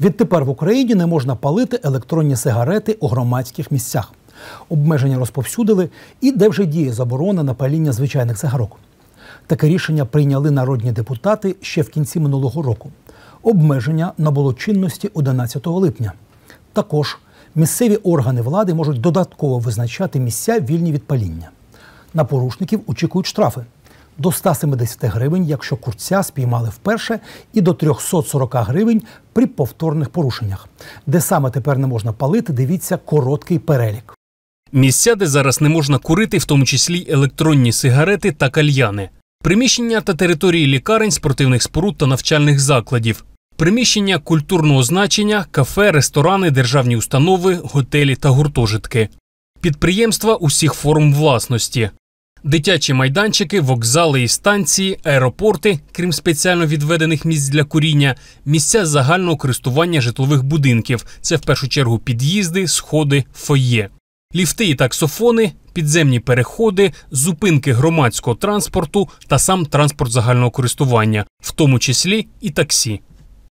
Відтепер в Україні не можна палити електронні сигарети у громадських місцях. Обмеження розповсюдили і де вже діє заборона на паління звичайних сигарок. Таке рішення прийняли народні депутати ще в кінці минулого року. Обмеження набуло чинності 11 липня. Також місцеві органи влади можуть додатково визначати місця вільні від паління. На порушників очікують штрафи до 170 гривень, якщо курця спіймали вперше, і до 340 гривень при повторних порушеннях. Де саме тепер не можна палити, дивіться короткий перелік. Місця, де зараз не можна курити, в тому числі електронні сигарети та кальяни, приміщення та території лікарень, спортивних споруд та навчальних закладів, приміщення культурного значення, кафе, ресторани, державні установи, готелі та гуртожитки, підприємства усіх форм власності, Дитячі майданчики, вокзали і станції, аеропорти, крім спеціально відведених місць для куріння, місця загального користування житлових будинків. Це в першу чергу під'їзди, сходи, фоє, ліфти і таксофони, підземні переходи, зупинки громадського транспорту та сам транспорт загального користування, в тому числі і таксі.